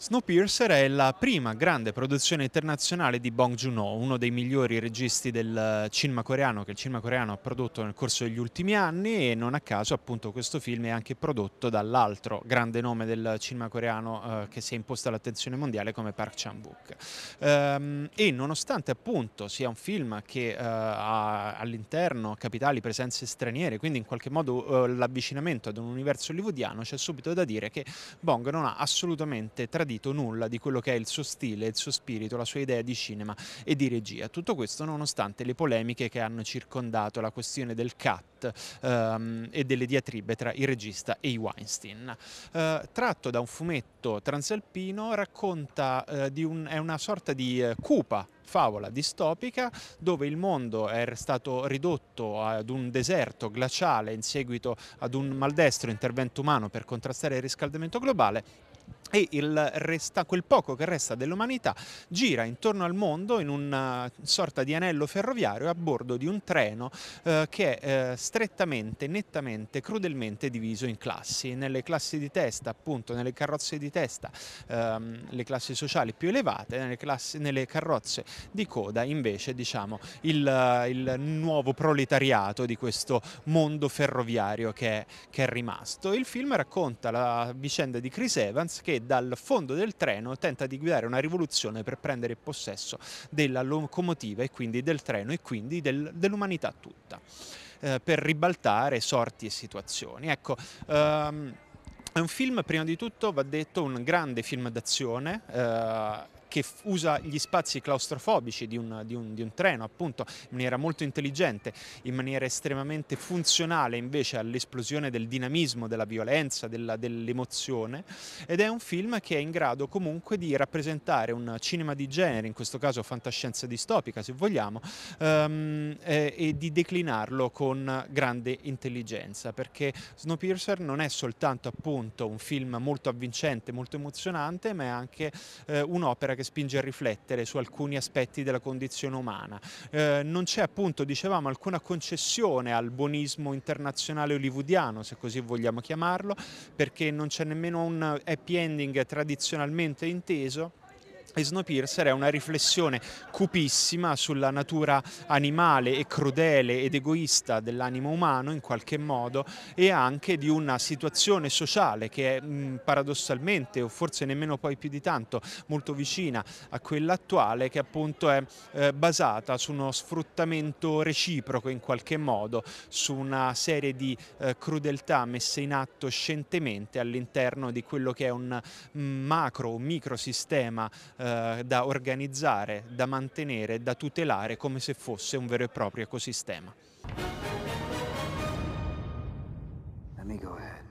Snowpiercer è la prima grande produzione internazionale di Bong Joon-ho, uno dei migliori registi del eh, cinema coreano che il cinema coreano ha prodotto nel corso degli ultimi anni e non a caso appunto questo film è anche prodotto dall'altro grande nome del cinema coreano eh, che si è imposto all'attenzione mondiale come Park Chan-wook. Ehm, e nonostante appunto sia un film che eh, ha all'interno capitali presenze straniere, quindi in qualche modo eh, l'avvicinamento ad un universo hollywoodiano, c'è subito da dire che Bong non ha assolutamente tradito tradito nulla di quello che è il suo stile, il suo spirito, la sua idea di cinema e di regia. Tutto questo nonostante le polemiche che hanno circondato la questione del cut ehm, e delle diatribe tra il regista e i Weinstein. Eh, tratto da un fumetto transalpino, racconta eh, di un, è una sorta di eh, cupa favola distopica dove il mondo è stato ridotto ad un deserto glaciale in seguito ad un maldestro intervento umano per contrastare il riscaldamento globale e resta, quel poco che resta dell'umanità gira intorno al mondo in una sorta di anello ferroviario a bordo di un treno eh, che è eh, strettamente, nettamente, crudelmente diviso in classi. Nelle classi di testa, appunto, nelle carrozze di testa, ehm, le classi sociali più elevate, nelle, classi, nelle carrozze di coda invece diciamo, il, il, nuovo proletariato di questo mondo ferroviario che è, che è rimasto. Il film racconta la vicenda di Chris Evans che dal fondo del treno tenta di guidare una rivoluzione per prendere possesso della locomotiva e quindi del treno e quindi del, dell'umanità tutta eh, per ribaltare sorti e situazioni. Ecco, um, è un film, prima di tutto, va detto, un grande film d'azione, eh, che usa gli spazi claustrofobici di un, di un, di un treno appunto in maniera molto intelligente, in maniera estremamente funzionale invece all'esplosione del dinamismo, della violenza, dell'emozione ed è un film che è in grado comunque di rappresentare un cinema di genere, in questo caso fantascienza distopica se vogliamo, um, eh, e di declinarlo con grande intelligenza perché Snowpiercer non è soltanto appunto un film molto avvincente, molto emozionante ma è anche eh, un'opera che che spinge a riflettere su alcuni aspetti della condizione umana. Eh, non c'è appunto, dicevamo, alcuna concessione al buonismo internazionale hollywoodiano, se così vogliamo chiamarlo, perché non c'è nemmeno un happy ending tradizionalmente inteso e Snowpiercer è una riflessione cupissima sulla natura animale e crudele ed egoista dell'animo umano in qualche modo e anche di una situazione sociale che è mh, mm, paradossalmente o forse nemmeno poi più di tanto molto vicina a quella attuale che appunto è eh, basata su uno sfruttamento reciproco in qualche modo, su una serie di eh, crudeltà messe in atto scientemente all'interno di quello che è un mm, macro o microsistema eh, eh, da organizzare, da mantenere, da tutelare come se fosse un vero e proprio ecosistema. Let me go ahead.